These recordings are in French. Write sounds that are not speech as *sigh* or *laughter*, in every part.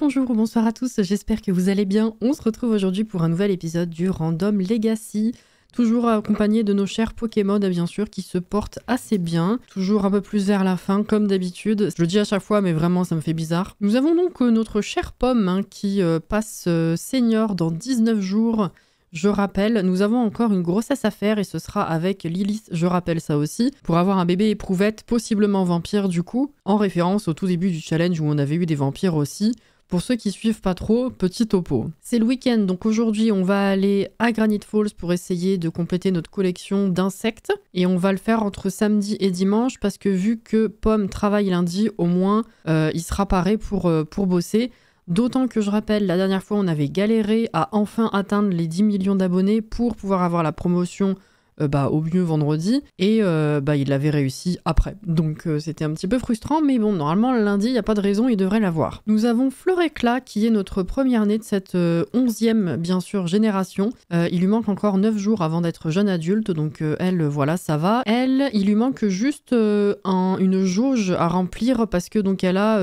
bonjour ou bonsoir à tous, j'espère que vous allez bien. On se retrouve aujourd'hui pour un nouvel épisode du Random Legacy. Toujours accompagné de nos chers Pokémon, bien sûr, qui se portent assez bien. Toujours un peu plus vers la fin, comme d'habitude. Je le dis à chaque fois, mais vraiment, ça me fait bizarre. Nous avons donc euh, notre chère Pomme, hein, qui euh, passe euh, senior dans 19 jours. Je rappelle, nous avons encore une grossesse à faire et ce sera avec Lilith, je rappelle ça aussi, pour avoir un bébé éprouvette, possiblement vampire du coup, en référence au tout début du challenge où on avait eu des vampires aussi. Pour ceux qui suivent pas trop, petit topo. C'est le week-end, donc aujourd'hui on va aller à Granite Falls pour essayer de compléter notre collection d'insectes. Et on va le faire entre samedi et dimanche parce que vu que Pomme travaille lundi, au moins euh, il sera paré pour, euh, pour bosser. D'autant que je rappelle, la dernière fois on avait galéré à enfin atteindre les 10 millions d'abonnés pour pouvoir avoir la promotion euh, bah, au mieux vendredi, et euh, bah, il l'avait réussi après. Donc euh, c'était un petit peu frustrant, mais bon, normalement lundi, il n'y a pas de raison, il devrait l'avoir. Nous avons Florecla, qui est notre première née de cette onzième, bien sûr, génération. il lui manque encore 9 jours avant d'être jeune adulte, donc elle, voilà, ça va. Elle, il lui manque juste un, une jauge à remplir, parce que donc elle a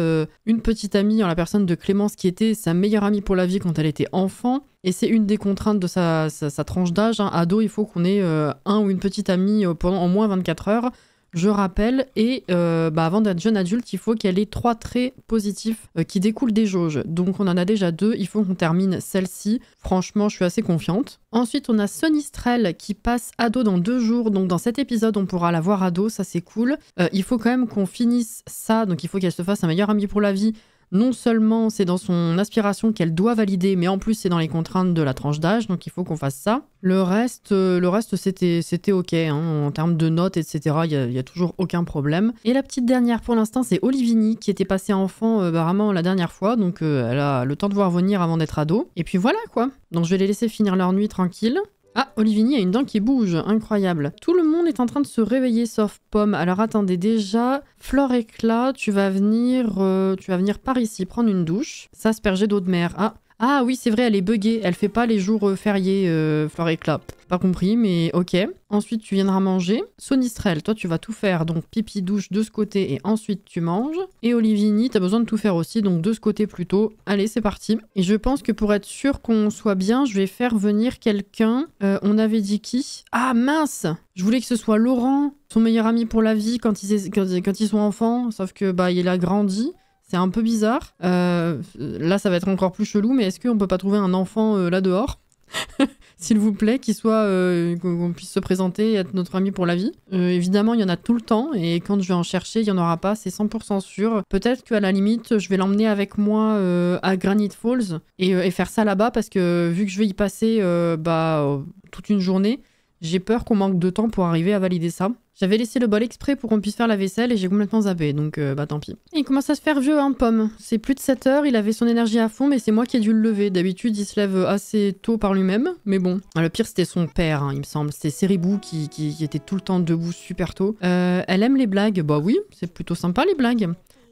une petite amie en la personne de Clémence, qui était sa meilleure amie pour la vie quand elle était enfant, et c'est une des contraintes de sa, tranche d'âge. Hein. Ado, il faut qu'on ait euh, un ou une petite amie euh, pendant au moins 24 heures, je rappelle. Et euh, bah, avant d'être jeune adulte, il faut qu'elle ait trois traits positifs qui découlent des jauges. Donc on en a déjà deux, il faut qu'on termine celle-ci. Franchement, je suis assez confiante. Ensuite, on a Strell qui passe ado dans deux jours. Donc dans cet épisode, on pourra la voir ado, ça c'est cool. il faut quand même qu'on finisse ça, donc il faut qu'elle se fasse un meilleur ami pour la vie non seulement c'est dans son aspiration qu'elle doit valider, mais en plus c'est dans les contraintes de la tranche d'âge, donc il faut qu'on fasse ça. Le reste, euh, le reste c'était, c'était ok, hein, en termes de notes, etc. Il n'y a, toujours aucun problème. Et la petite dernière pour l'instant, c'est Olivini, qui était passée enfant euh, bah, la dernière fois, donc euh, elle a le temps de voir venir avant d'être ado. Et puis voilà quoi. Donc je vais les laisser finir leur nuit tranquille. Ah, Olivini a une dent qui bouge, incroyable. Tout le monde est en train de se réveiller sauf Pomme. Alors attendez, déjà, Flore Éclat, tu vas venir euh, tu vas venir par ici prendre une douche, Ça, s'asperger d'eau de mer. Ah, ah oui, c'est vrai, elle est buggée. Elle fait pas les jours euh, fériés, euh, fleur éclat. Pas compris, mais ok. Ensuite, tu viendras manger. Sonistrel, toi, tu vas tout faire. Donc, pipi, douche de ce côté et ensuite, tu manges. Et Olivini, t'as besoin de tout faire aussi. Donc, de ce côté plutôt. Allez, c'est parti. Et je pense que pour être sûr qu'on soit bien, je vais faire venir quelqu'un. Euh, on avait dit qui Ah mince Je voulais que ce soit Laurent, son meilleur ami pour la vie quand ils, quand ils sont enfants. Sauf que, bah, il a grandi. C'est un peu bizarre. Euh, là, ça va être encore plus chelou, mais est-ce qu'on peut pas trouver un enfant euh, là dehors *laughs* S'il vous plaît, qu'il soit, euh, qu'on puisse se présenter et être notre ami pour la vie. évidemment, il y en a tout le temps, et quand je vais en chercher, il y en aura pas, c'est 100% sûr. Peut-être qu'à la limite, je vais l'emmener avec moi à Granite Falls et, et faire ça là-bas, parce que vu que je vais y passer bah, toute une journée, j'ai peur qu'on manque de temps pour arriver à valider ça. J'avais laissé le bol exprès pour qu'on puisse faire la vaisselle et j'ai complètement zappé, donc euh, bah tant pis. il commence à se faire vieux, hein, pomme. C'est plus de 7 heures, il avait son énergie à fond, mais c'est moi qui ai dû le lever. D'habitude, il se lève assez tôt par lui-même, mais bon. Ah, le pire, c'était son père, hein, il me semble. C'était Seribou qui, était tout le temps debout super tôt. Euh, elle aime les blagues. Bah oui, c'est plutôt sympa les blagues.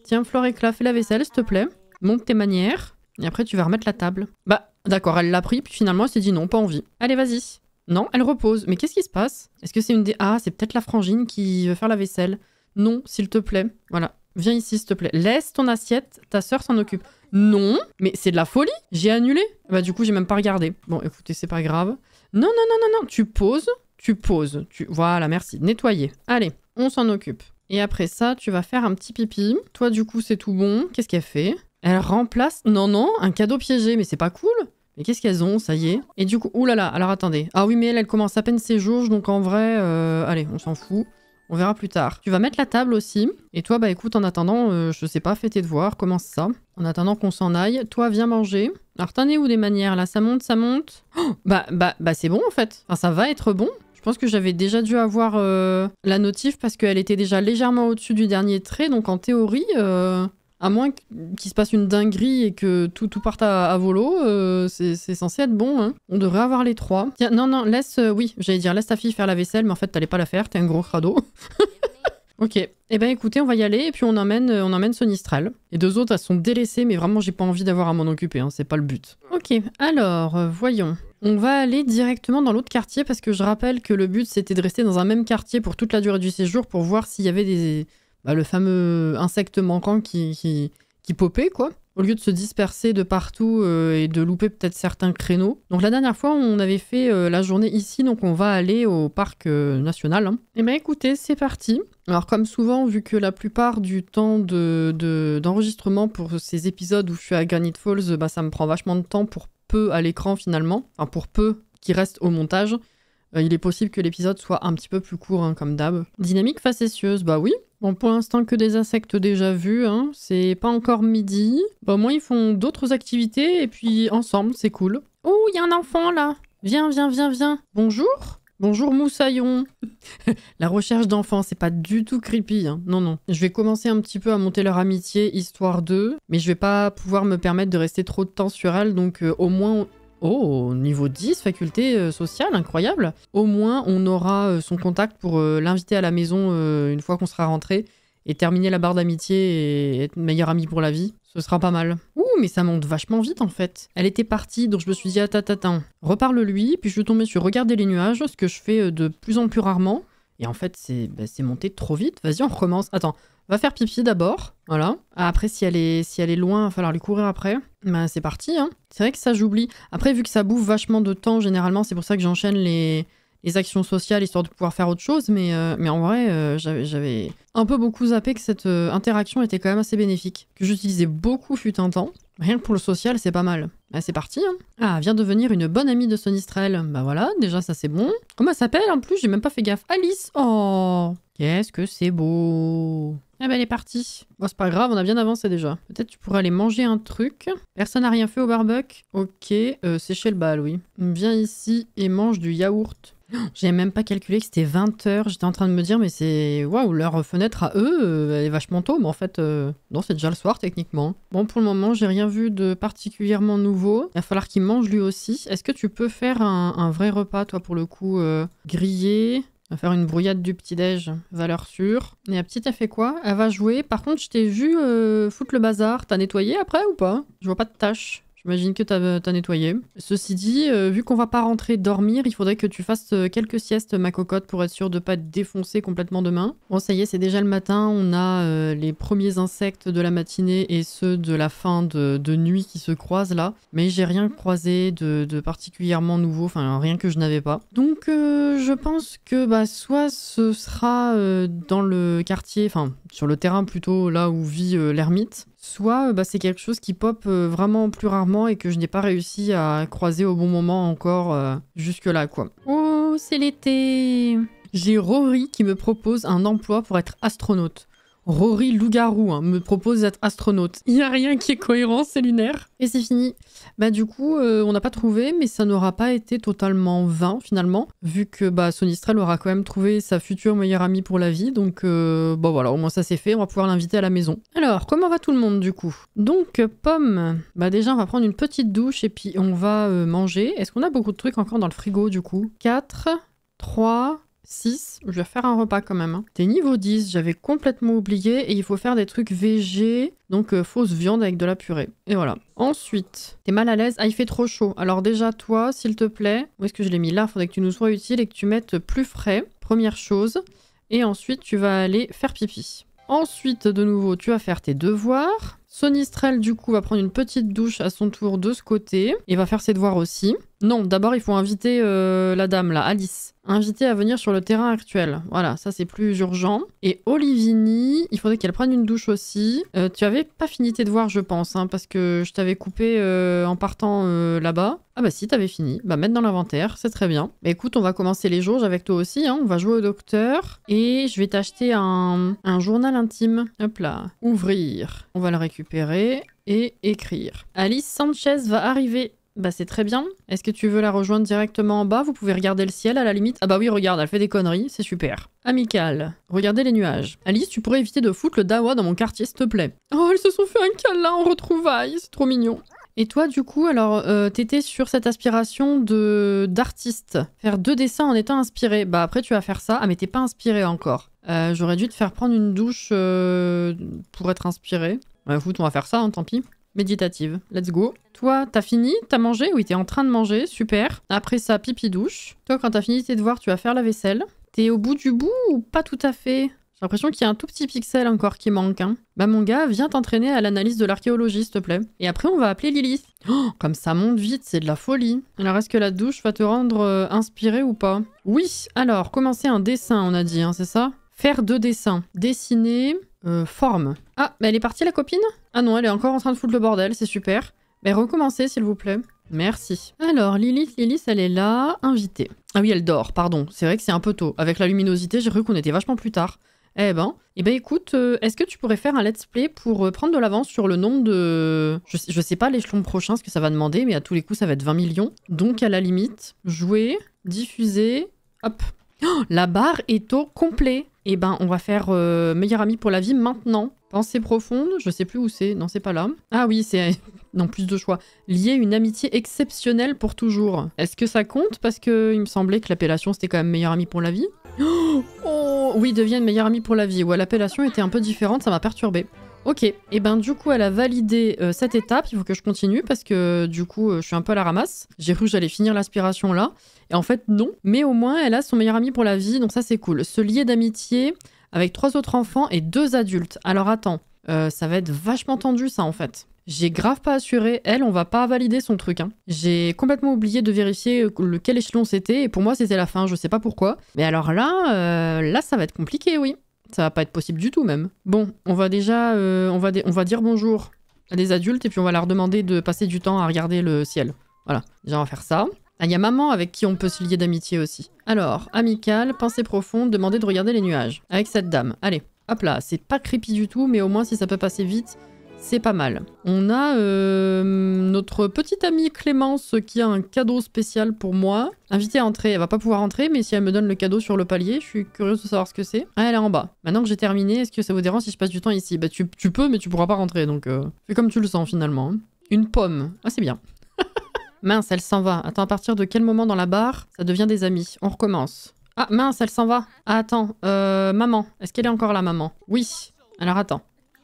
Tiens, Cla fais la vaisselle, s'il te plaît. Monte tes manières. Et après, tu vas remettre la table. Bah, d'accord, elle l'a pris, puis finalement, elle s'est dit non, pas envie. Allez, vas-y. Non, elle repose. Mais qu'est-ce qui se passe Est-ce que c'est une des... Ah, c'est peut-être la frangine qui veut faire la vaisselle. Non, s'il te plaît. Voilà. Viens ici, s'il te plaît. Laisse ton assiette, ta sœur s'en occupe. Non, mais c'est de la folie. J'ai annulé. Bah du coup, j'ai même pas regardé. Bon, écoutez, c'est pas grave. Non, non, non, non, non. Tu poses, tu poses. Tu... Voilà, merci. Nettoyer. Allez, on s'en occupe. Et après ça, tu vas faire un petit pipi. Toi, du coup, c'est tout bon. Qu'est-ce qu'elle fait Elle remplace... Non, non, un cadeau piégé, mais c'est pas cool. Et qu'est-ce qu'elles ont Ça y est. Et du coup, oulala, alors attendez. Ah oui, mais elle, elle commence à peine ses jours, donc en vrai, euh, allez, on s'en fout. On verra plus tard. Tu vas mettre la table aussi. Et toi, bah écoute, en attendant, euh, je sais pas, fais de voir. commence ça. En attendant qu'on s'en aille, toi, viens manger. Alors t'en es où des manières là Ça monte, ça monte oh, Bah, bah, bah c'est bon en fait. Enfin, ça va être bon. Je pense que j'avais déjà dû avoir euh, la notif parce qu'elle était déjà légèrement au-dessus du dernier trait. Donc en théorie, à moins qu'il se passe une dinguerie et que tout, tout parte à, volo, euh, c'est censé être bon. Hein. On devrait avoir les trois. Tiens, non, non, laisse, euh, oui, j'allais dire, laisse ta fille faire la vaisselle, mais en fait, t'allais pas la faire, t'es un gros crado. *laughs* ok, eh ben écoutez, on va y aller et puis on emmène, euh, on emmène Sonistrel. Les deux autres, elles sont délaissées, mais vraiment, j'ai pas envie d'avoir à m'en occuper, hein, c'est pas le but. Ok, alors, voyons. On va aller directement dans l'autre quartier parce que je rappelle que le but, c'était de rester dans un même quartier pour toute la durée du séjour pour voir s'il y avait des bah, le fameux insecte manquant qui, qui, popait, quoi au lieu de se disperser de partout euh, et de louper peut-être certains créneaux. Donc la dernière fois, on avait fait euh, la journée ici, donc on va aller au parc euh, national. Et hein. eh bien écoutez, c'est parti. Alors comme souvent, vu que la plupart du temps d'enregistrement de, d'enregistrement pour ces épisodes où je suis à Granite Falls, bah, ça me prend vachement de temps pour peu à l'écran finalement, enfin pour peu qui reste au montage. Il est possible que l'épisode soit un petit peu plus court, hein, comme d'hab. Dynamique facétieuse, bah oui, Bon, pour l'instant, que des insectes déjà vus, hein. c'est pas encore midi. Bon, au moins, ils font d'autres activités, et puis ensemble, c'est cool. Oh, il y a un enfant, là Viens, viens, viens, viens Bonjour Bonjour Moussaillon *laughs* La recherche d'enfants, c'est pas du tout creepy, hein. non, non. Je vais commencer un petit peu à monter leur amitié, histoire d'eux, mais je vais pas pouvoir me permettre de rester trop de temps sur elle, donc euh, au moins Oh, niveau 10, faculté euh, sociale, incroyable. Au moins, on aura euh, son contact pour euh, l'inviter à la maison une fois qu'on sera rentré et terminer la barre d'amitié et être meilleur ami pour la vie. Ce sera pas mal. Ouh, mais ça monte vachement vite en fait. Elle était partie, donc je me suis dit attends, attends, reparle-lui, puis je suis tombée sur regarder les nuages, ce que je fais de plus en plus rarement. Et en fait, bah, c'est monté trop vite. Vas-y, on recommence. Attends, va faire pipi d'abord. Voilà. Ah, après, si elle, est, si elle est loin, il va falloir lui courir après. Ben, c'est parti. Hein. C'est vrai que ça, j'oublie. Après, vu que ça bouffe vachement de temps, généralement, c'est pour ça que j'enchaîne les, actions sociales histoire de pouvoir faire autre chose. Mais, euh, mais en vrai, euh, j'avais un peu beaucoup zappé que cette euh, interaction était quand même assez bénéfique. Que j'utilisais beaucoup, fut un temps. Rien que pour le social, c'est pas mal. Ah, c'est parti. Hein. Ah, vient de une bonne amie de Sonistrel. Bah voilà, déjà ça c'est bon. Comment elle s'appelle en plus J'ai même pas fait gaffe. Alice Oh Qu'est-ce que c'est beau Ah ben elle est partie. Bon, c'est pas grave, on a bien avancé déjà. Peut-être tu pourrais aller manger un truc. Personne n'a rien fait au barbecue Ok, euh, sécher le bal, oui. Viens ici et mange du yaourt. J'ai même pas calculé que c'était 20 heures. J'étais en train de me dire, mais c'est. Waouh, leur fenêtre à eux, euh, elle est vachement tôt. Mais en fait, euh, non, c'est déjà le soir techniquement. Bon, pour le moment, j'ai rien vu de particulièrement nouveau. Il va falloir qu'il mange lui aussi. Est-ce que tu peux faire un, vrai repas, toi, pour le coup, euh... grillé on va faire une brouillade du petit-déj, valeur sûre. Et la petite, elle fait quoi Elle va jouer. Par contre, je t'ai vu euh, foutre le bazar. T'as nettoyé après ou pas Je vois pas de tâches. J'imagine que t'as euh, as nettoyé. Ceci dit, euh, vu qu'on va pas rentrer dormir, il faudrait que tu fasses euh, quelques siestes, ma cocotte, pour être sûr de pas te défoncer complètement demain. Bon, ça y est, c'est déjà le matin. On a les premiers insectes de la matinée et ceux de la fin de, nuit qui se croisent là. Mais j'ai rien croisé de, particulièrement nouveau, enfin rien que je n'avais pas. Donc je pense que bah, soit ce sera dans le quartier, enfin sur le terrain plutôt, là où vit l'ermite, soit bah, c'est quelque chose qui pop euh, vraiment plus rarement et que je n'ai pas réussi à croiser au bon moment encore euh, jusque-là, quoi. Oh, c'est l'été J'ai Rory qui me propose un emploi pour être astronaute. Rory Lougarou hein, me propose d'être astronaute. Il n'y a rien qui est cohérent, c'est lunaire. Et c'est fini. Bah du coup, euh, on n'a pas trouvé, mais ça n'aura pas été totalement vain finalement, vu que bah, Sonistrel aura quand même trouvé sa future meilleure amie pour la vie. Donc euh, bon bah, voilà, au moins ça c'est fait, on va pouvoir l'inviter à la maison. Alors, comment va tout le monde du coup Donc, Pomme, bah déjà on va prendre une petite douche et puis on va euh, manger. Est-ce qu'on a beaucoup de trucs encore dans le frigo du coup 4, 3, 6, je vais faire un repas quand même. Hein. T'es niveau 10, j'avais complètement oublié et il faut faire des trucs VG, donc euh, fausse viande avec de la purée. Et voilà. Ensuite, t'es mal à l'aise, ah il fait trop chaud. Alors déjà toi, s'il te plaît, où est-ce que je l'ai mis là Faudrait que tu nous sois utile et que tu mettes plus frais, première chose. Et ensuite, tu vas aller faire pipi. Ensuite, de nouveau, tu vas faire tes devoirs. Sonistrel, du coup, va prendre une petite douche à son tour de ce côté et va faire ses devoirs aussi. Non, d'abord il faut inviter euh, la dame, là, Alice. Inviter à venir sur le terrain actuel. Voilà, ça c'est plus urgent. Et Olivini, il faudrait qu'elle prenne une douche aussi. Euh, tu avais pas fini tes devoirs, je pense, hein, parce que je t'avais coupé euh, en partant là-bas. Ah bah si, t'avais fini. Bah mettre dans l'inventaire, c'est très bien. Bah, écoute, on va commencer les jauges avec toi aussi. Hein. On va jouer au docteur. Et je vais t'acheter un, un journal intime. Hop là. Ouvrir. On va le récupérer et écrire. Alice Sanchez va arriver. Bah c'est très bien. Est-ce que tu veux la rejoindre directement en bas Vous pouvez regarder le ciel à la limite. Ah bah oui, regarde, elle fait des conneries, c'est super. Amical. Regardez les nuages. Alice, tu pourrais éviter de foutre le dawa dans mon quartier, s'il te plaît. Oh, elles se sont fait un câlin en retrouvaille, c'est trop mignon. Et toi, du coup, alors, euh, t'étais sur cette aspiration de d'artiste. Faire deux dessins en étant inspiré. Bah après, tu vas faire ça. Ah, mais t'es pas inspiré encore. Euh, j'aurais dû te faire prendre une douche euh, pour être inspiré. Bah, on va faire ça, hein, tant pis méditative. Let's go. Toi, t'as fini T'as mangé Oui, t'es en train de manger. Super. Après ça, pipi douche. Toi, quand t'as fini tes devoirs, tu vas faire la vaisselle. T'es au bout du bout ou pas tout à fait J'ai l'impression qu'il y a un tout petit pixel encore qui manque. Hein. Bah mon gars, viens t'entraîner à l'analyse de l'archéologie, s'il te plaît. Et après, on va appeler Lilith. Oh, comme ça monte vite, c'est de la folie. Alors, est-ce que la douche va te rendre euh, inspirée inspiré ou pas Oui, alors, commencer un dessin, on a dit, hein, c'est ça Faire deux dessins. Dessiner, euh, forme. Ah, mais bah, elle est partie la copine Ah non, elle est encore en train de foutre le bordel, c'est super. Mais recommencez s'il vous plaît. Merci. Alors, Lilith, Lilith, elle est là, invitée. Ah oui, elle dort, pardon. C'est vrai que c'est un peu tôt. Avec la luminosité, j'ai cru qu'on était vachement plus tard. Eh ben, eh ben écoute, euh, est-ce que tu pourrais faire un let's play pour euh, prendre de l'avance sur le nombre de... Je, sais pas l'échelon prochain, ce que ça va demander, mais à tous les coups, ça va être 20 millions. Donc, à la limite, jouer, diffuser, hop. Oh, la barre est au complet. Et eh ben, on va faire euh, Meilleur ami pour la vie maintenant. Pensée profonde, je sais plus où c'est. Non, c'est pas là. Ah oui, c'est... *laughs* non, plus de choix. Lier une amitié exceptionnelle pour toujours. Est-ce que ça compte Parce que il me semblait que l'appellation, c'était quand même Meilleur ami pour la vie. *gasps* Oh Oui, devienne Meilleur ami pour la vie. Ouais, l'appellation était un peu différente, ça m'a perturbé. Ok, et eh ben du coup elle a validé euh, cette étape, il faut que je continue parce que du coup euh, je suis un peu à la ramasse. J'ai cru que j'allais finir l'aspiration là en fait, non. Mais au moins, elle a son meilleur ami pour la vie, donc ça, c'est cool. Se lier d'amitié avec trois autres enfants et deux adultes. Alors attends, euh, ça va être vachement tendu, ça, en fait. J'ai grave pas assuré, elle, on va pas valider son truc. Hein. J'ai complètement oublié de vérifier lequel échelon c'était, et pour moi, c'était la fin, je sais pas pourquoi. Mais alors là, euh, là, ça va être compliqué, oui. Ça va pas être possible du tout, même. Bon, on va déjà... Euh, on, va on va dire bonjour à des adultes, et puis on va leur demander de passer du temps à regarder le ciel. Voilà, déjà on va faire ça. Ah, il y a maman avec qui on peut se lier d'amitié aussi. Alors, amicale, pensée profonde, demander de regarder les nuages. Avec cette dame. Allez, hop là, c'est pas creepy du tout, mais au moins si ça peut passer vite, c'est pas mal. On a euh, notre petite amie Clémence qui a un cadeau spécial pour moi. Invité à entrer, elle va pas pouvoir entrer, mais si elle me donne le cadeau sur le palier, je suis curieuse de savoir ce que c'est. Ah, elle est en bas. Maintenant que j'ai terminé, est-ce que ça vous dérange si je passe du temps ici Bah tu, peux, mais tu pourras pas rentrer, donc euh, fais comme tu le sens finalement. Hein. Une pomme. Ah, c'est bien. Mince, elle s'en va. Attends, à partir de quel moment dans la barre ça devient des amis On recommence. Ah, mince, elle s'en va. Ah, attends, euh, maman. Est-ce qu'elle est encore là, maman Oui. Alors, attends.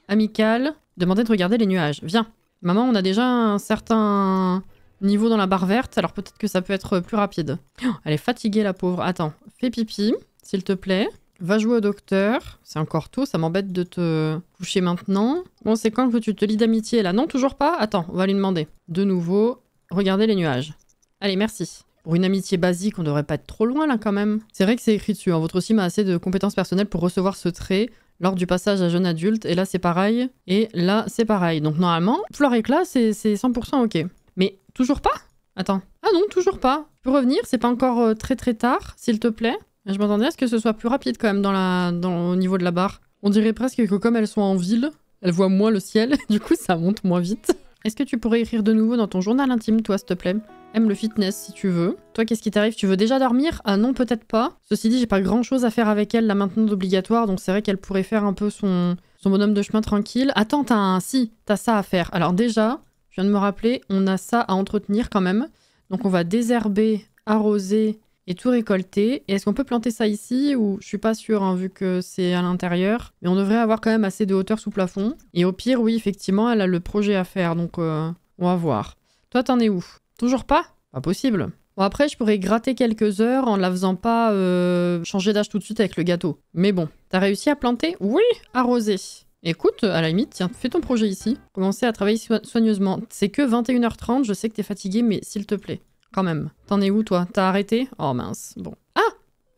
Amical, demandez de regarder les nuages. Viens. Maman, on a déjà un certain niveau dans la barre verte, alors peut-être que ça peut être plus rapide. Oh, elle est fatiguée, la pauvre. Attends, fais pipi, s'il te plaît. Va jouer au docteur. C'est encore tôt, ça m'embête de te coucher maintenant. Bon, c'est quand que tu te lis d'amitié, là Non, toujours pas Attends, on va lui demander. De nouveau, Regardez les nuages. Allez, merci. Pour une amitié basique, on devrait pas être trop loin là quand même. C'est vrai que c'est écrit dessus, hein. votre sim a assez de compétences personnelles pour recevoir ce trait lors du passage à jeune adulte, et là c'est pareil, et là c'est pareil. Donc normalement, fleur éclat, c'est 100% ok. Mais toujours pas Attends. Ah non, toujours pas. Tu peux revenir, c'est pas encore euh, très très tard, s'il te plaît. Je m'attendais à ce que ce soit plus rapide quand même dans la, dans, au niveau de la barre. On dirait presque que comme elles sont en ville, elles voient moins le ciel, *laughs* du coup ça monte moins vite. Est-ce que tu pourrais écrire de nouveau dans ton journal intime, toi, s'il te plaît Aime le fitness si tu veux. Toi, qu'est-ce qui t'arrive Tu veux déjà dormir Ah non, peut-être pas. Ceci dit, j'ai pas grand-chose à faire avec elle là maintenant d'obligatoire, donc c'est vrai qu'elle pourrait faire un peu son, bonhomme de chemin tranquille. Attends, t'as un... Si, t'as ça à faire. Alors déjà, je viens de me rappeler, on a ça à entretenir quand même. Donc on va désherber, arroser, et tout récolté. Et est-ce qu'on peut planter ça ici ou je suis pas sûre hein, vu que c'est à l'intérieur. Mais on devrait avoir quand même assez de hauteur sous plafond. Et au pire, oui, effectivement, elle a le projet à faire, donc euh, on va voir. Toi, t'en es où Toujours pas Pas possible. Bon, après, je pourrais gratter quelques heures en la faisant pas euh, changer d'âge tout de suite avec le gâteau. Mais bon, t'as réussi à planter Oui, arroser. Écoute, à la limite, tiens, fais ton projet ici. Commencez à travailler soigneusement. C'est que 21h30, je sais que t'es fatigué, mais s'il te plaît. Quand même. T'en es où, toi T'as arrêté Oh mince. Bon. Ah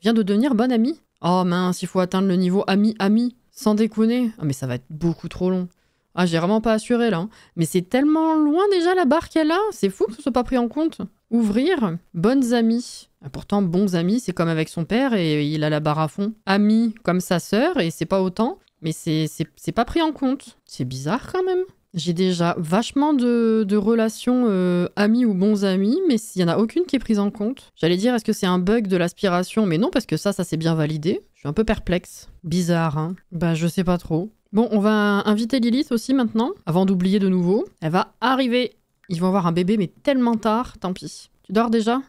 Viens de devenir bonne amie Oh mince, il faut atteindre le niveau ami-ami. Sans déconner. Ah, mais ça va être beaucoup trop long. Ah, j'ai vraiment pas assuré là. Hein. Mais c'est tellement loin déjà la barre qu'elle a. C'est fou que ce soit pas pris en compte. Ouvrir, bonnes amies. Ah, pourtant, bons amis, c'est comme avec son père et il a la barre à fond. Amis comme sa sœur et c'est pas autant. Mais c'est pas pris en compte. C'est bizarre quand même. J'ai déjà vachement de, relations euh, amis ou bons amis, mais il n'y en a aucune qui est prise en compte. J'allais dire, est-ce que c'est un bug de l'aspiration Mais non, parce que ça, ça s'est bien validé. Je suis un peu perplexe. Bizarre, hein Bah, je sais pas trop. Bon, on va inviter Lilith aussi maintenant, avant d'oublier de nouveau. Elle va arriver. Ils vont avoir un bébé, mais tellement tard, tant pis. Tu dors déjà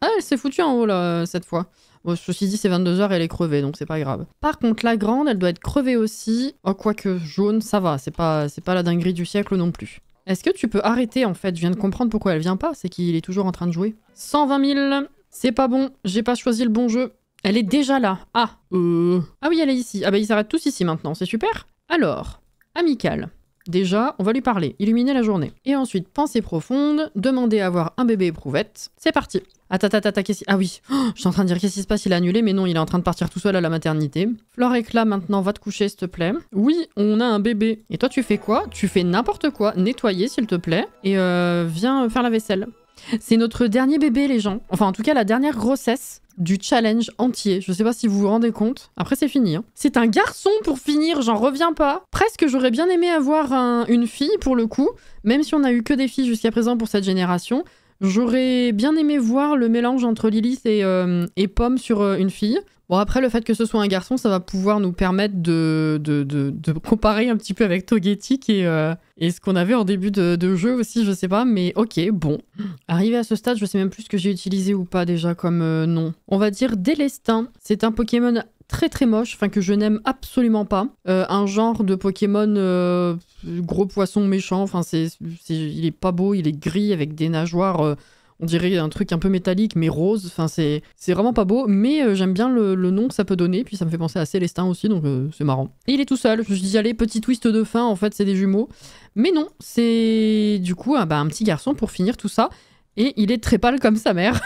Ah, elle s'est foutue en haut, là, cette fois. Bon, ceci dit, c'est 22h elle est crevée, donc c'est pas grave. Par contre, la grande, elle doit être crevée aussi. Oh, quoique jaune, ça va, c'est pas, pas la dinguerie du siècle non plus. Est-ce que tu peux arrêter en fait Je viens de comprendre pourquoi elle vient pas, c'est qu'il est toujours en train de jouer. 120 000 C'est pas bon, j'ai pas choisi le bon jeu. Elle est déjà là. Ah euh. Ah oui, elle est ici. Ah bah ils s'arrêtent tous ici maintenant, c'est super. Alors, amical. Déjà, on va lui parler, illuminer la journée. Et ensuite, pensée profonde, demander à avoir un bébé éprouvette. C'est parti Attends, ah, qu'est-ce Ah oui, oh, je suis en train de dire qu'est-ce qui se passe, il a annulé, mais non, il est en train de partir tout seul à la maternité. Flore éclat, maintenant, va te coucher, s'il te plaît. Oui, on a un bébé. Et toi, tu fais quoi Tu fais n'importe quoi, nettoyer, s'il te plaît, et euh, viens faire la vaisselle. C'est notre dernier bébé, les gens. Enfin, en tout cas, la dernière grossesse du challenge entier. Je sais pas si vous vous rendez compte. Après, c'est fini. Hein. C'est un garçon pour finir, j'en reviens pas. Presque, j'aurais bien aimé avoir une fille pour le coup, même si on a eu que des filles jusqu'à présent pour cette génération. J'aurais bien aimé voir le mélange entre Lilith et, euh, Pomme sur euh, une fille. Bon, après, le fait que ce soit un garçon, ça va pouvoir nous permettre de, de, comparer un petit peu avec Togetic et, euh, ce qu'on avait en début de, jeu aussi, je sais pas, mais ok, bon. Arrivé à ce stade, je sais même plus ce que j'ai utilisé ou pas déjà comme euh, nom. On va dire Délestin. C'est un Pokémon très très moche, enfin que je n'aime absolument pas. Euh, un genre de Pokémon gros poisson méchant, enfin c'est, il est pas beau, il est gris avec des nageoires on dirait un truc un peu métallique mais rose. Enfin, c'est vraiment pas beau, mais euh, j'aime bien le, nom que ça peut donner. Puis ça me fait penser à Célestin aussi, donc euh, c'est marrant. Et il est tout seul. Je me suis allez, petit twist de fin, en fait, c'est des jumeaux. Mais non, c'est du coup ah, bah, un petit garçon pour finir tout ça. Et il est très pâle comme sa mère.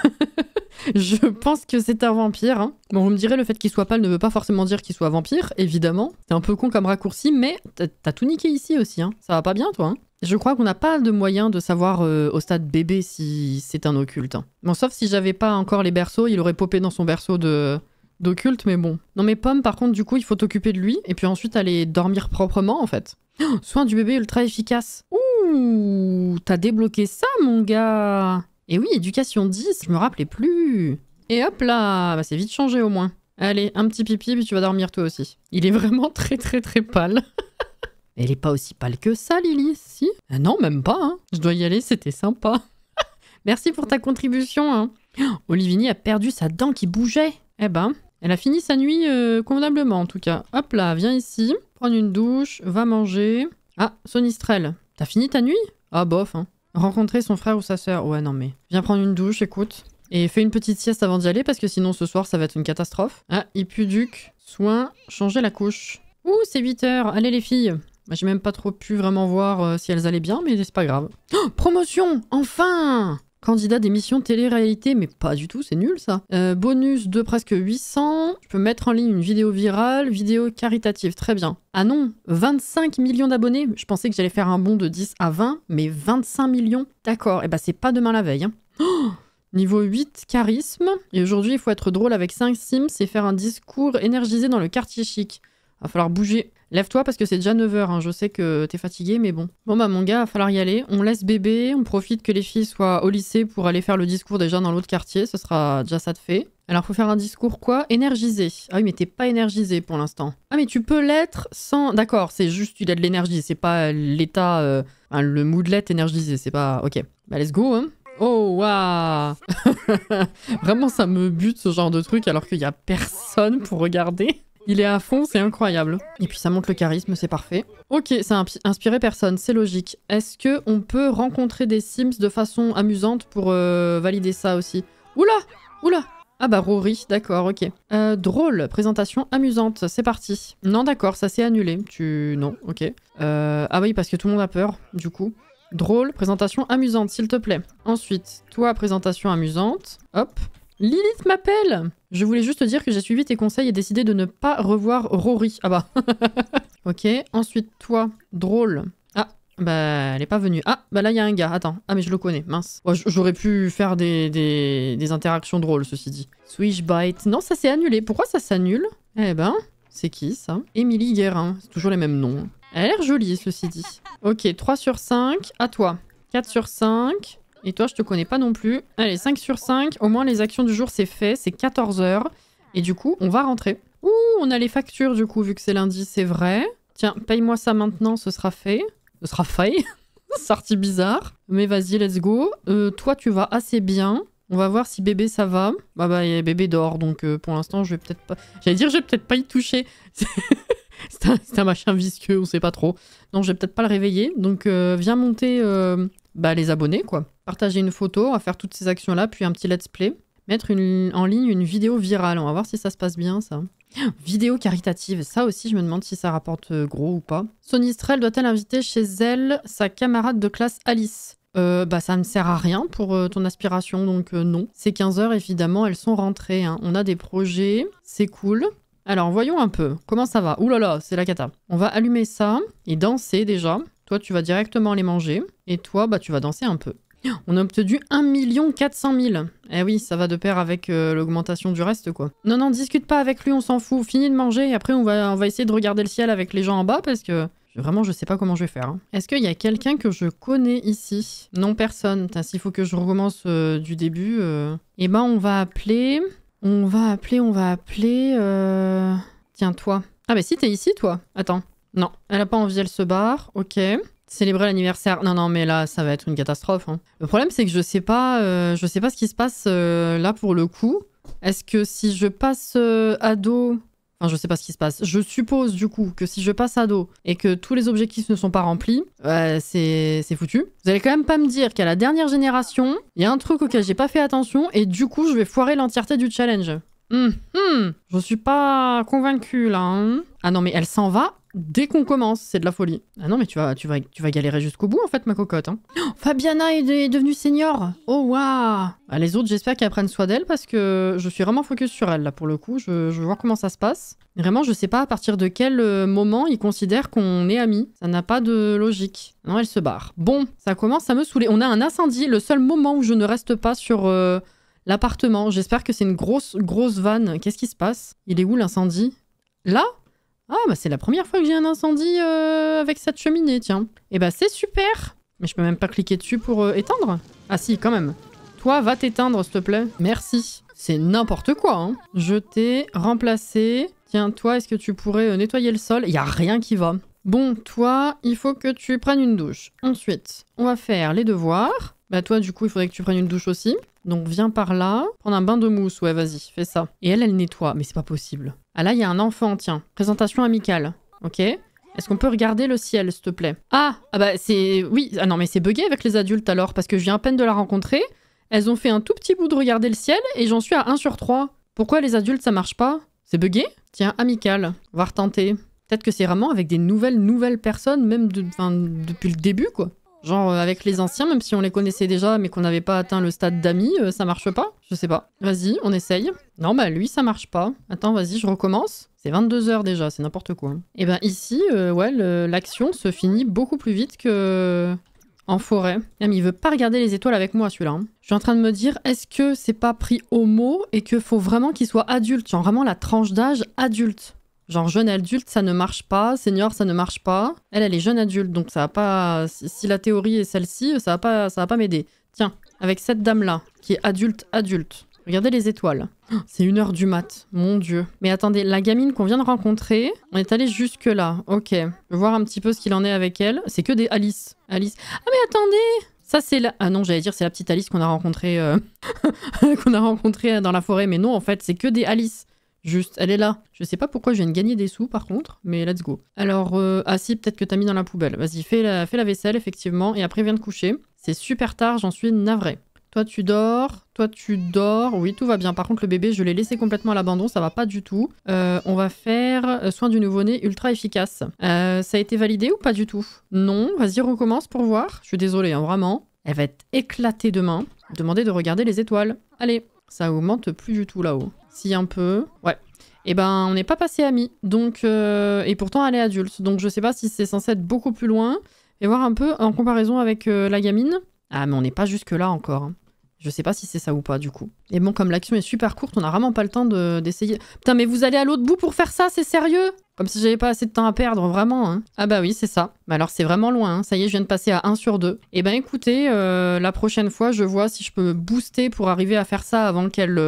*laughs* je pense que c'est un vampire. Hein. Bon, vous me direz, le fait qu'il soit pâle ne veut pas forcément dire qu'il soit vampire, évidemment. C'est un peu con comme raccourci, mais t'as tout niqué ici aussi. Hein. Ça va pas bien, toi hein je crois qu'on n'a pas de moyen de savoir euh, au stade bébé si c'est un occulte. Hein. Bon, sauf si j'avais pas encore les berceaux, il aurait popé dans son berceau de d'occulte, mais bon. Non mais Pomme, par contre, du coup, il faut t'occuper de lui, et puis ensuite aller dormir proprement, en fait. Oh, soin du bébé ultra efficace. Ouh, t'as débloqué ça, mon gars Et eh oui, éducation 10, je me rappelais plus. Et hop là, bah, c'est vite changé au moins. Allez, un petit pipi, puis tu vas dormir toi aussi. Il est vraiment très très très pâle. *laughs* Elle est pas aussi pâle que ça, Lily, si euh, Non, même pas, hein. Je dois y aller, c'était sympa. *laughs* Merci pour ta contribution, hein. Oh, Olivini a perdu sa dent qui bougeait. Eh ben, elle a fini sa nuit euh, convenablement, en tout cas. Hop là, viens ici, Prends une douche, va manger. Ah, Sonistrel, t'as fini ta nuit Ah bof, hein. Rencontrer son frère ou sa sœur. Ouais, non mais... Viens prendre une douche, écoute. Et fais une petite sieste avant d'y aller, parce que sinon ce soir, ça va être une catastrophe. Ah, Ipuduc, soin, changer la couche. Ouh, c'est 8 heures. Allez les filles, bah, j'ai même pas trop pu vraiment voir euh, si elles allaient bien, mais c'est pas grave. *gasps* Oh, promotion Enfin Candidat d'émission télé-réalité, mais pas du tout, c'est nul ça. Euh, bonus de presque 800. Je peux mettre en ligne une vidéo virale, vidéo caritative, très bien. Ah non, 25 millions d'abonnés. Je pensais que j'allais faire un bond de 10 à 20, mais 25 millions. D'accord, et eh bah ben, c'est pas demain la veille. Hein. *gasps* Oh, niveau 8, charisme. Et aujourd'hui, il faut être drôle avec 5 sims et faire un discours énergisé dans le quartier chic. Va falloir bouger. Lève-toi parce que c'est déjà 9h, hein. je sais que t'es fatigué, mais bon. Bon bah mon gars, va falloir y aller. On laisse bébé, on profite que les filles soient au lycée pour aller faire le discours déjà dans l'autre quartier, ce sera déjà ça de fait. Alors faut faire un discours quoi Énergisé. Ah oui mais t'es pas énergisé pour l'instant. Ah mais tu peux l'être sans... D'accord, c'est juste tu as de l'énergie, c'est pas l'état... Euh, le moodlet énergisé, c'est pas... Ok. Bah let's go hein Oh, waouh *laughs* Vraiment, ça me bute ce genre de truc alors qu'il y a personne pour regarder. Il est à fond, c'est incroyable. Et puis ça montre le charisme, c'est parfait. Ok, ça a inspiré personne, c'est logique. Est-ce que on peut rencontrer des Sims de façon amusante pour euh, valider ça aussi Oula Oula ah bah Rory, d'accord, ok. Euh, drôle, présentation amusante, c'est parti. Non d'accord, ça s'est annulé, tu... non, ok. Euh, ah oui, parce que tout le monde a peur, du coup. Drôle, présentation amusante, s'il te plaît. Ensuite, toi, présentation amusante. Hop, Lilith m'appelle Je voulais juste te dire que j'ai suivi tes conseils et décidé de ne pas revoir Rory. Ah bah. *laughs* ok, ensuite toi, drôle. Ah, bah elle est pas venue. Ah, bah là il y a un gars, attends. Ah mais je le connais, mince. J'aurais pu faire des, des, interactions drôles, ceci dit. Switch bite. Non, ça s'est annulé. Pourquoi ça s'annule Eh ben, c'est qui ça Émilie Guérin, c'est toujours les mêmes noms. Elle a l'air jolie, ceci dit. Ok, 3 sur 5, à toi. 4 sur 5, et toi, je te connais pas non plus. Allez, 5 sur 5. Au moins, les actions du jour, c'est fait. C'est 14 heures. Et du coup, on va rentrer. Ouh, on a les factures, du coup, vu que c'est lundi, c'est vrai. Tiens, paye-moi ça maintenant, ce sera fait. Ce sera fait. *laughs* Sortie bizarre. Mais vas-y, let's go. Euh, toi, tu vas assez bien. On va voir si bébé, ça va. Bah, bah, bébé dort, donc euh, pour l'instant, je vais peut-être pas... J'allais dire, je vais peut-être pas y toucher. *laughs* c'est un, machin visqueux, on sait pas trop. Non, je vais peut-être pas le réveiller. Donc, euh, viens monter bah, les abonnés, quoi. Partager une photo, on faire toutes ces actions-là, puis un petit let's play. Mettre une, en ligne une vidéo virale, on va voir si ça se passe bien, ça. *gasps* Vidéo caritative, ça aussi je me demande si ça rapporte euh, gros ou pas. Sony Strel doit-elle inviter chez elle sa camarade de classe Alice euh, bah ça ne sert à rien pour euh, ton aspiration, donc non. Ces 15 heures, évidemment, elles sont rentrées. Hein. On a des projets, c'est cool. Alors voyons un peu, comment ça va Ouh là là, c'est la cata. On va allumer ça et danser déjà. Toi, tu vas directement les manger. Et toi, bah, tu vas danser un peu. On a obtenu 1 400 000. Eh oui, ça va de pair avec euh, l'augmentation du reste, quoi. Non, non, discute pas avec lui, on s'en fout. Finis de manger et après, on va, on va essayer de regarder le ciel avec les gens en bas parce que Vraiment, je sais pas comment je vais faire. Hein. Est-ce qu'il y a quelqu'un que je connais ici Non, personne. S'il faut que je recommence euh, du début, euh, eh ben, on va appeler. On va appeler, on va appeler. Tiens, toi. Ah, mais bah, si, t'es ici, toi. Attends. Non, elle n'a pas envie, elle se barre. Ok. Célébrer l'anniversaire. Non, non, mais là, ça va être une catastrophe. Hein. Le problème, c'est que je sais pas, euh, je sais pas ce qui se passe euh, là pour le coup. Est-ce que si je passe euh, à ado, Enfin, je sais pas ce qui se passe. Je suppose du coup que si je passe ado et que tous les objectifs ne sont pas remplis, c'est foutu. Vous allez quand même pas me dire qu'à la dernière génération, il y a un truc auquel j'ai pas fait attention et du coup je vais foirer l'entièreté du challenge. Hmm. je suis pas convaincue là. Hein. Ah non mais elle s'en va Dès qu'on commence, c'est de la folie. Ah non, mais tu vas, tu vas, tu vas galérer jusqu'au bout, en fait, ma cocotte. Hein. *gasps* Oh, Fabiana est, devenue senior Oh, waouh ah, Les autres, j'espère qu'elles prennent soin d'elle, parce que je suis vraiment focus sur elle, là, pour le coup. Je, veux vois comment ça se passe. Vraiment, je sais pas à partir de quel euh, moment ils considèrent qu'on est amis. Ça n'a pas de logique. Non, elle se barre. Bon, ça commence à me saouler. On a un incendie. Le seul moment où je ne reste pas sur... Euh, l'appartement, j'espère que c'est une grosse, grosse vanne. Qu'est-ce qui se passe Il est où l'incendie Là ah, bah c'est la première fois que j'ai un incendie euh, avec cette cheminée, tiens. Et eh bah c'est super Mais je peux même pas cliquer dessus pour euh, éteindre Ah si, quand même. Toi, va t'éteindre, s'il te plaît. Merci. C'est n'importe quoi, hein. t'ai remplacé Tiens, toi, est-ce que tu pourrais euh, nettoyer le sol Il a rien qui va. Bon, toi, il faut que tu prennes une douche. Ensuite, on va faire les devoirs. Bah toi, du coup, il faudrait que tu prennes une douche aussi. Donc viens par là, prendre un bain de mousse. Ouais, vas-y, fais ça. Et elle, elle nettoie. Mais c'est pas possible. Ah là, il y a un enfant, tiens. Présentation amicale. Ok est-ce qu'on peut regarder le ciel, s'il te plaît Ah, ah bah c'est... Oui, ah non mais c'est bugué avec les adultes alors, parce que je viens à peine de la rencontrer. Elles ont fait un tout petit bout de regarder le ciel et j'en suis à 1 sur 3. Pourquoi les adultes ça marche pas C'est bugué Tiens, amical, on va retenter. Peut-être que c'est vraiment avec des nouvelles, nouvelles personnes, même depuis le début quoi. Genre euh, avec les anciens, même si on les connaissait déjà mais qu'on n'avait pas atteint le stade d'amis, euh, ça marche pas Je sais pas. Vas-y, on essaye. Non, bah lui, ça marche pas. Attends, vas-y, je recommence. C'est 22 h déjà, c'est n'importe quoi. Et eh ben ici, euh, ouais, l'action se finit beaucoup plus vite que en forêt. Eh, mais il veut pas regarder les étoiles avec moi, celui-là. Hein. Je suis en train de me dire, est-ce que c'est pas pris au mot et que faut vraiment qu'il soit adulte Genre vraiment la tranche d'âge adulte Genre jeune adulte, ça ne marche pas, senior, ça ne marche pas. Elle, elle est jeune adulte, donc ça va pas... Si la théorie est celle-ci, ça va pas, ça va pas m'aider. Tiens, avec cette dame-là, qui est adulte-adulte. Regardez les étoiles. Oh, c'est une heure du mat, mon dieu. Mais attendez, la gamine qu'on vient de rencontrer, on est allé jusque-là. Ok, je vais voir un petit peu ce qu'il en est avec elle. C'est que des Alice. Alice. Ah mais attendez ça c'est la... Ah non, j'allais dire c'est la petite Alice qu'on a rencontrée euh, *laughs* qu'on a rencontrée dans la forêt, mais non, en fait, c'est que des Alice. Juste, elle est là. Je sais pas pourquoi je viens de gagner des sous par contre, mais let's go. Alors, euh, assis, ah peut-être que t'as mis dans la poubelle. Vas-y, fais la, la vaisselle, effectivement, et après viens te coucher. C'est super tard, j'en suis navré. Toi, tu dors. Toi, tu dors. Oui, tout va bien. Par contre, le bébé, je l'ai laissé complètement à l'abandon. Ça va pas du tout. Euh, on va faire euh, soin du nouveau-né ultra efficace. ça a été validé ou pas du tout Non. Vas-y, recommence pour voir. Je suis désolée, hein, vraiment. Elle va être éclatée demain. Demandez de regarder les étoiles. Allez, ça augmente plus du tout là-haut si un peu, ouais. Et eh ben on n'est pas passé amis, donc euh, et pourtant elle est adulte, donc je sais pas si c'est censé être beaucoup plus loin et voir un peu en comparaison avec euh, la gamine. Ah mais on n'est pas jusque là encore. Hein. Je sais pas si c'est ça ou pas du coup. Et bon comme l'action est super courte, on n'a vraiment pas le temps d'essayer. Putain mais vous allez à l'autre bout pour faire ça, c'est sérieux Comme si j'avais pas assez de temps à perdre, vraiment. Hein. Ah bah oui c'est ça. Mais alors c'est vraiment loin, hein. ça y est je viens de passer à 1 sur 2. Et eh ben écoutez, euh, la prochaine fois je vois si je peux booster pour arriver à faire ça avant qu'elle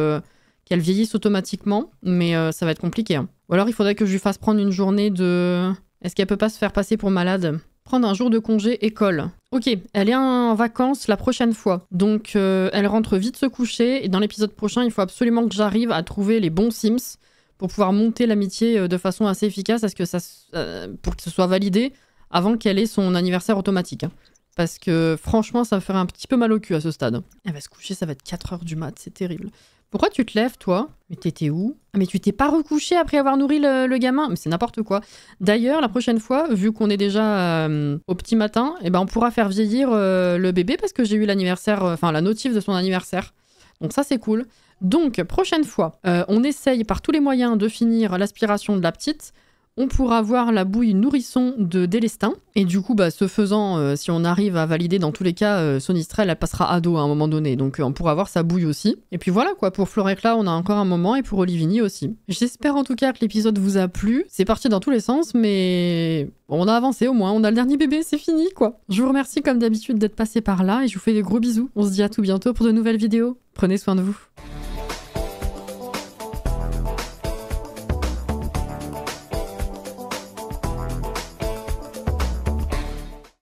qu'elle vieillisse automatiquement, mais euh, ça va être compliqué. Hein. Ou alors il faudrait que je lui fasse prendre une journée de... Est-ce qu'elle peut pas se faire passer pour malade Prendre un jour de congé école. Ok, elle est en vacances la prochaine fois. Donc euh, elle rentre vite se coucher et dans l'épisode prochain, il faut absolument que j'arrive à trouver les bons Sims pour pouvoir monter l'amitié euh, de façon assez efficace à ce que ça, pour que ce soit validé avant qu'elle ait son anniversaire automatique. Hein. Parce que franchement, ça me ferait un petit peu mal au cul à ce stade. Elle va se coucher, ça va être 4 heures du mat, c'est terrible. Pourquoi tu te lèves, toi Mais t'étais où ah, mais tu t'es pas recouché après avoir nourri le, gamin Mais c'est n'importe quoi. D'ailleurs, la prochaine fois, vu qu'on est déjà euh, au petit matin, eh ben, on pourra faire vieillir euh, le bébé parce que j'ai eu l'anniversaire, euh, enfin, la notif de son anniversaire. Donc ça, c'est cool. Donc, prochaine fois, on essaye par tous les moyens de finir l'aspiration de la petite on pourra voir la bouille nourrisson de Délestin. Et du coup, bah, ce faisant, euh, si on arrive à valider dans tous les cas, euh, Sonistrel, elle passera ado à un moment donné. Donc euh, on pourra voir sa bouille aussi. Et puis voilà quoi, pour Florecla, on a encore un moment et pour Olivini aussi. J'espère en tout cas que l'épisode vous a plu. C'est parti dans tous les sens, mais on a avancé au moins. On a le dernier bébé, c'est fini quoi. Je vous remercie comme d'habitude d'être passé par là et je vous fais des gros bisous. On se dit à tout bientôt pour de nouvelles vidéos. Prenez soin de vous.